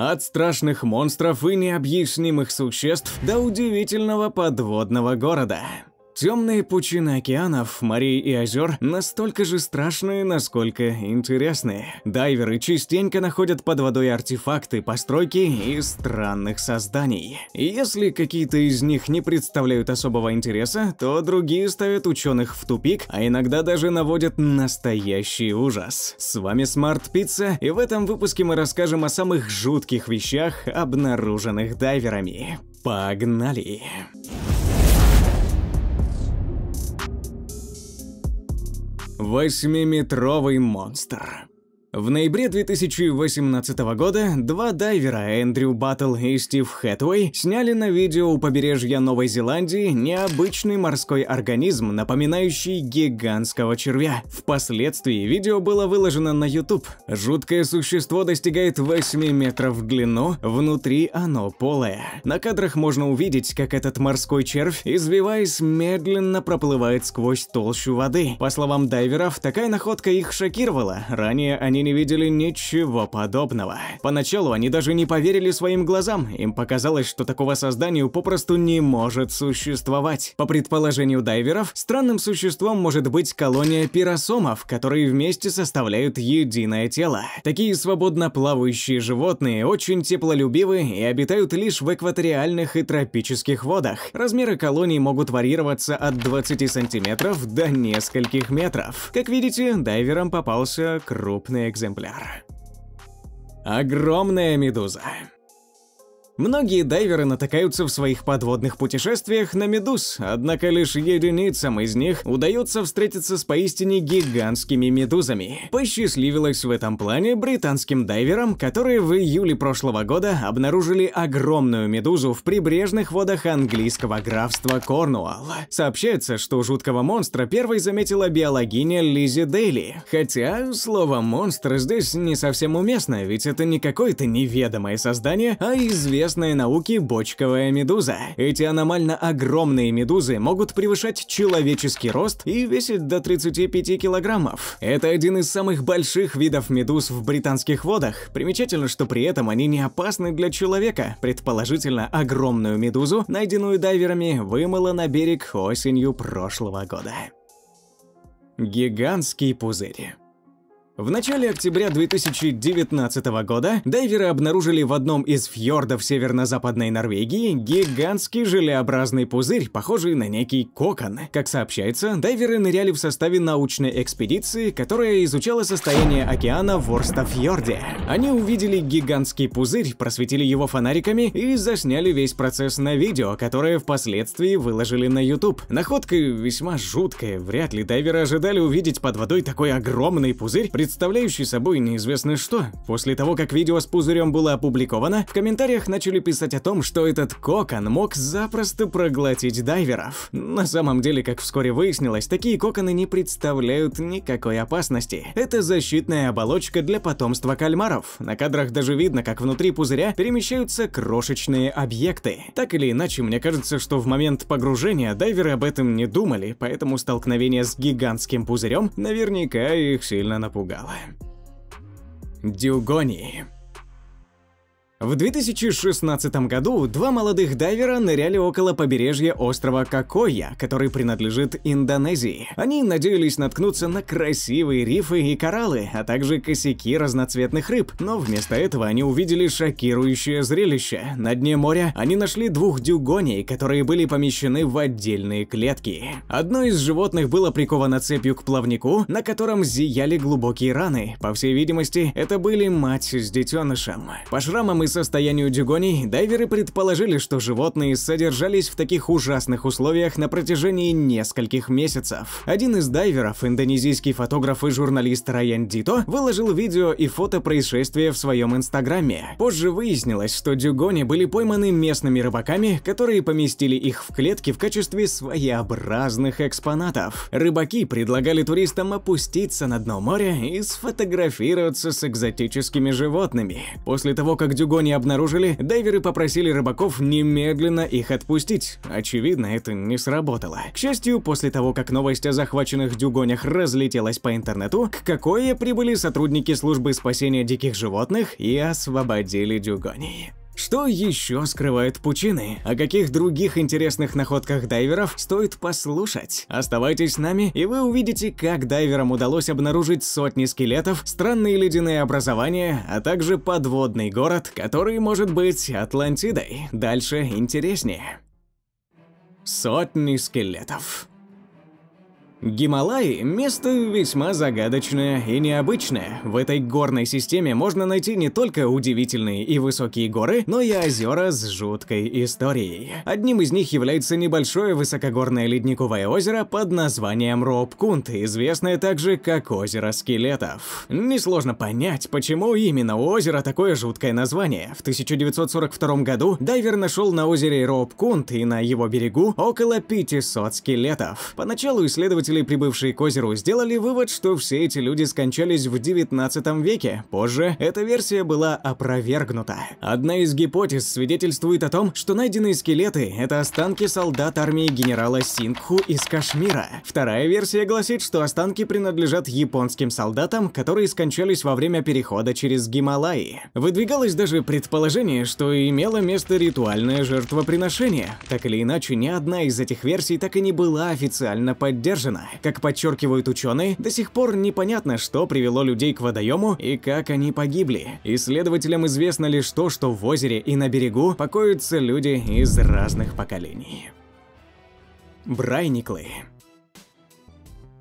От страшных монстров и необъяснимых существ до удивительного подводного города. Темные пучины океанов, морей и озер настолько же страшные, насколько интересные. Дайверы частенько находят под водой артефакты, постройки и странных созданий. если какие-то из них не представляют особого интереса, то другие ставят ученых в тупик, а иногда даже наводят настоящий ужас. С вами Smart Pizza, и в этом выпуске мы расскажем о самых жутких вещах, обнаруженных дайверами. Погнали! Восьмиметровый монстр. В ноябре 2018 года два дайвера Эндрю Баттл и Стив Хэтуэй сняли на видео у побережья Новой Зеландии необычный морской организм, напоминающий гигантского червя. Впоследствии видео было выложено на YouTube. Жуткое существо достигает 8 метров в длину, внутри оно полое. На кадрах можно увидеть, как этот морской червь, извиваясь, медленно проплывает сквозь толщу воды. По словам дайверов, такая находка их шокировала. Ранее они не не видели ничего подобного. Поначалу они даже не поверили своим глазам, им показалось, что такого созданию попросту не может существовать. По предположению дайверов, странным существом может быть колония пиросомов, которые вместе составляют единое тело. Такие свободно плавающие животные очень теплолюбивы и обитают лишь в экваториальных и тропических водах. Размеры колоний могут варьироваться от 20 сантиметров до нескольких метров. Как видите, дайверам попался крупный экземпляр. Огромная медуза. Многие дайверы натыкаются в своих подводных путешествиях на медуз, однако лишь единицам из них удается встретиться с поистине гигантскими медузами. Посчастливилось в этом плане британским дайверам, которые в июле прошлого года обнаружили огромную медузу в прибрежных водах английского графства Корнуолл. Сообщается, что жуткого монстра первой заметила биологиня Лизи Дейли. Хотя слово «монстр» здесь не совсем уместно, ведь это не какое-то неведомое создание, а известное известная науке бочковая медуза. Эти аномально огромные медузы могут превышать человеческий рост и весить до 35 килограммов. Это один из самых больших видов медуз в британских водах. Примечательно, что при этом они не опасны для человека. Предположительно, огромную медузу, найденную дайверами, вымыло на берег осенью прошлого года. Гигантский пузырь в начале октября 2019 года дайверы обнаружили в одном из фьордов северно-западной Норвегии гигантский желеобразный пузырь, похожий на некий кокон. Как сообщается, дайверы ныряли в составе научной экспедиции, которая изучала состояние океана в Орстафьорде. Они увидели гигантский пузырь, просветили его фонариками и засняли весь процесс на видео, которое впоследствии выложили на YouTube. Находка весьма жуткая, вряд ли дайверы ожидали увидеть под водой такой огромный пузырь, представляющий собой неизвестно что. После того, как видео с пузырем было опубликовано, в комментариях начали писать о том, что этот кокон мог запросто проглотить дайверов. На самом деле, как вскоре выяснилось, такие коконы не представляют никакой опасности. Это защитная оболочка для потомства кальмаров. На кадрах даже видно, как внутри пузыря перемещаются крошечные объекты. Так или иначе, мне кажется, что в момент погружения дайверы об этом не думали, поэтому столкновение с гигантским пузырем наверняка их сильно напугало начала. Дюгонии. В 2016 году два молодых дайвера ныряли около побережья острова Кокоя, который принадлежит Индонезии. Они надеялись наткнуться на красивые рифы и кораллы, а также косяки разноцветных рыб, но вместо этого они увидели шокирующее зрелище. На дне моря они нашли двух дюгоней, которые были помещены в отдельные клетки. Одно из животных было приковано цепью к плавнику, на котором зияли глубокие раны. По всей видимости, это были мать с детенышем. По шрамам и состоянию дюгоней, дайверы предположили, что животные содержались в таких ужасных условиях на протяжении нескольких месяцев. Один из дайверов, индонезийский фотограф и журналист Райан Дито, выложил видео и фото происшествия в своем инстаграме. Позже выяснилось, что дюгони были пойманы местными рыбаками, которые поместили их в клетки в качестве своеобразных экспонатов. Рыбаки предлагали туристам опуститься на дно моря и сфотографироваться с экзотическими животными. После того, как дюгони ничего не обнаружили, дайверы попросили рыбаков немедленно их отпустить. Очевидно, это не сработало. К счастью, после того, как новость о захваченных дюгонях разлетелась по интернету, к Кокое прибыли сотрудники службы спасения диких животных и освободили дюгоней. Что еще скрывают пучины? О каких других интересных находках дайверов стоит послушать? Оставайтесь с нами, и вы увидите, как дайверам удалось обнаружить сотни скелетов, странные ледяные образования, а также подводный город, который может быть Атлантидой. Дальше интереснее. Сотни скелетов. Гималаи – место весьма загадочное и необычное. В этой горной системе можно найти не только удивительные и высокие горы, но и озера с жуткой историей. Одним из них является небольшое высокогорное ледниковое озеро под названием Робкунт, известное также как озеро скелетов. Несложно понять, почему именно у озера такое жуткое название. В 1942 году дайвер нашел на озере Робкунт и на его берегу около 500 скелетов. Поначалу исследователи исследователи, прибывшие к озеру, сделали вывод, что все эти люди скончались в 19 веке. Позже эта версия была опровергнута. Одна из гипотез свидетельствует о том, что найденные скелеты – это останки солдат армии генерала Сингху из Кашмира. Вторая версия гласит, что останки принадлежат японским солдатам, которые скончались во время перехода через Гималаи. Выдвигалось даже предположение, что имело место ритуальное жертвоприношение. Так или иначе, ни одна из этих версий так и не была официально поддержана. Ладно, как подчеркивают ученые, до сих пор непонятно, что привело людей к водоему и как они погибли. Исследователям известно лишь то, что в озере и на берегу покоятся люди из разных поколений. Брайниклы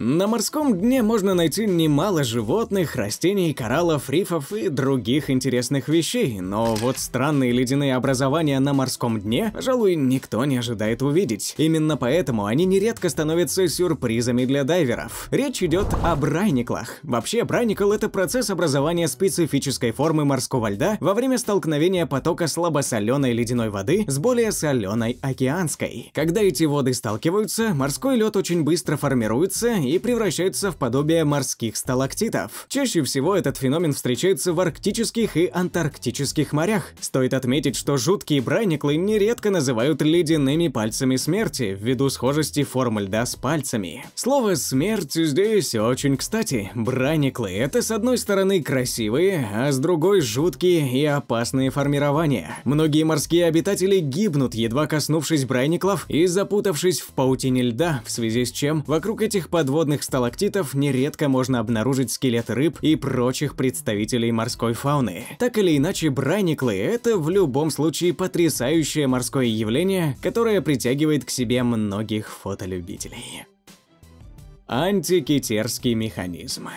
на морском дне можно найти немало животных, растений, кораллов, рифов и других интересных вещей, но вот странные ледяные образования на морском дне, пожалуй, никто не ожидает увидеть. Именно поэтому они нередко становятся сюрпризами для дайверов. Речь идет о брайниклах. Вообще, брайникл – это процесс образования специфической формы морского льда во время столкновения потока слабосоленой ледяной воды с более соленой океанской. Когда эти воды сталкиваются, морской лед очень быстро формируется и превращаются в подобие морских сталактитов. Чаще всего этот феномен встречается в арктических и антарктических морях. Стоит отметить, что жуткие браниклы нередко называют ледяными пальцами смерти ввиду схожести формы льда с пальцами. Слово «смерть» здесь очень кстати. Браниклы – это с одной стороны красивые, а с другой – жуткие и опасные формирования. Многие морские обитатели гибнут, едва коснувшись браниклов и запутавшись в паутине льда, в связи с чем вокруг этих подводных подводных сталактитов нередко можно обнаружить скелеты рыб и прочих представителей морской фауны. Так или иначе, браниклы – это в любом случае потрясающее морское явление, которое притягивает к себе многих фотолюбителей. Антикитерский механизм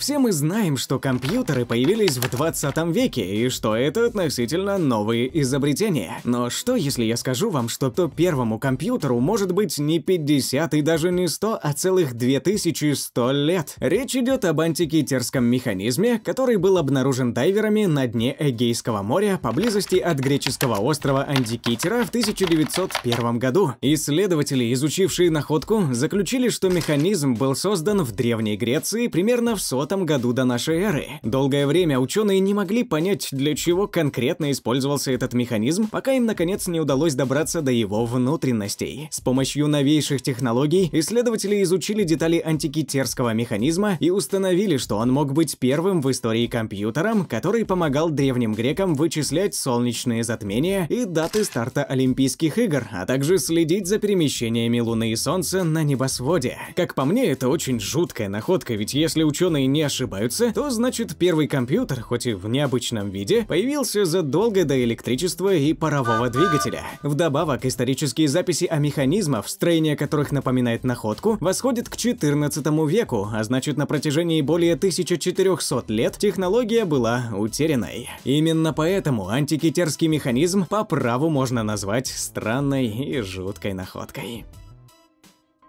все мы знаем, что компьютеры появились в 20 веке и что это относительно новые изобретения. Но что, если я скажу вам, что то первому компьютеру может быть не 50 и даже не 100, а целых 2100 лет? Речь идет об антикитерском механизме, который был обнаружен дайверами на дне Эгейского моря поблизости от греческого острова Антикитера в 1901 году. Исследователи, изучившие находку, заключили, что механизм был создан в Древней Греции примерно в 100 4 году до нашей эры. Долгое время ученые не могли понять, для чего конкретно использовался этот механизм, пока им наконец не удалось добраться до его внутренностей. С помощью новейших технологий исследователи изучили детали антикитерского механизма и установили, что он мог быть первым в истории компьютером, который помогал древним грекам вычислять солнечные затмения и даты старта Олимпийских игр, а также следить за перемещениями Луны и Солнца на небосводе. Как по мне, это очень жуткая находка, ведь если ученые не не ошибаются, то значит первый компьютер, хоть и в необычном виде, появился задолго до электричества и парового двигателя. Вдобавок, исторические записи о механизмах, строение которых напоминает находку, восходят к 14 веку, а значит на протяжении более 1400 лет технология была утерянной. Именно поэтому антикитерский механизм по праву можно назвать странной и жуткой находкой.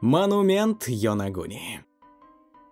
Монумент Йонагуни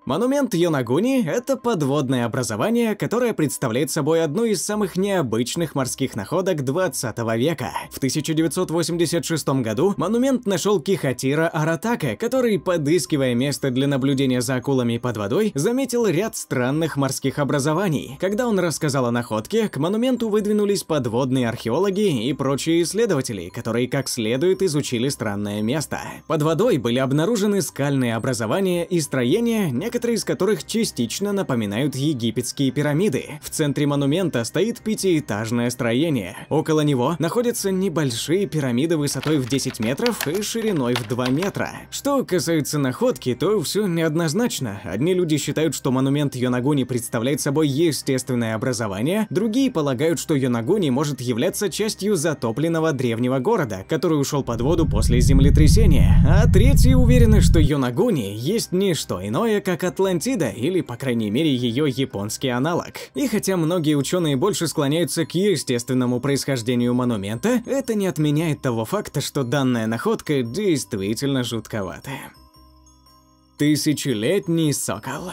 Монумент Йонагуни – это подводное образование, которое представляет собой одну из самых необычных морских находок 20 века. В 1986 году монумент нашел Кихатира Аратака, который, подыскивая место для наблюдения за акулами под водой, заметил ряд странных морских образований. Когда он рассказал о находке, к монументу выдвинулись подводные археологи и прочие исследователи, которые как следует изучили странное место. Под водой были обнаружены скальные образования и строения, некоторые некоторые из которых частично напоминают египетские пирамиды. В центре монумента стоит пятиэтажное строение. Около него находятся небольшие пирамиды высотой в 10 метров и шириной в 2 метра. Что касается находки, то все неоднозначно. Одни люди считают, что монумент Йонагуни представляет собой естественное образование, другие полагают, что Йонагуни может являться частью затопленного древнего города, который ушел под воду после землетрясения, а третьи уверены, что Йонагуни есть не что иное, как Атлантида, или, по крайней мере, ее японский аналог. И хотя многие ученые больше склоняются к естественному происхождению монумента, это не отменяет того факта, что данная находка действительно жутковатая. Тысячелетний сокол.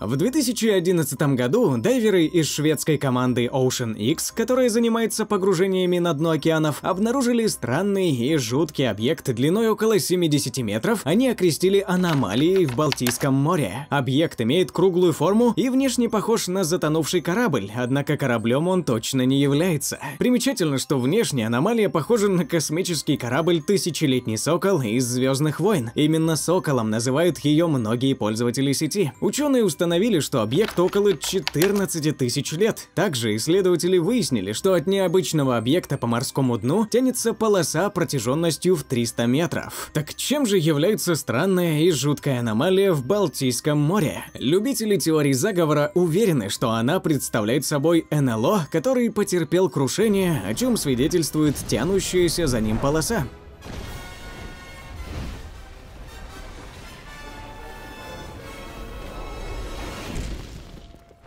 В 2011 году дайверы из шведской команды Ocean X, которая занимается погружениями на дно океанов, обнаружили странный и жуткий объект длиной около 70 метров, они окрестили аномалией в Балтийском море. Объект имеет круглую форму и внешне похож на затонувший корабль, однако кораблем он точно не является. Примечательно, что внешне аномалия похожа на космический корабль «Тысячелетний Сокол» из «Звездных войн». Именно «Соколом» называют ее многие пользователи сети. Ученые установили установили, что объект около 14 тысяч лет. Также исследователи выяснили, что от необычного объекта по морскому дну тянется полоса протяженностью в 300 метров. Так чем же является странная и жуткая аномалия в Балтийском море? Любители теории заговора уверены, что она представляет собой НЛО, который потерпел крушение, о чем свидетельствует тянущаяся за ним полоса.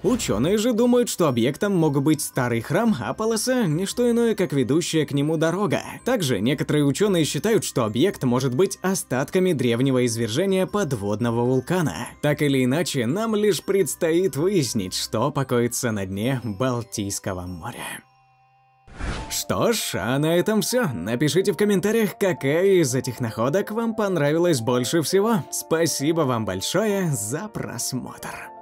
Ученые же думают, что объектом мог быть старый храм, а полоса – не что иное, как ведущая к нему дорога. Также некоторые ученые считают, что объект может быть остатками древнего извержения подводного вулкана. Так или иначе, нам лишь предстоит выяснить, что покоится на дне Балтийского моря. Что ж, а на этом все. Напишите в комментариях, какая из этих находок вам понравилась больше всего. Спасибо вам большое за просмотр.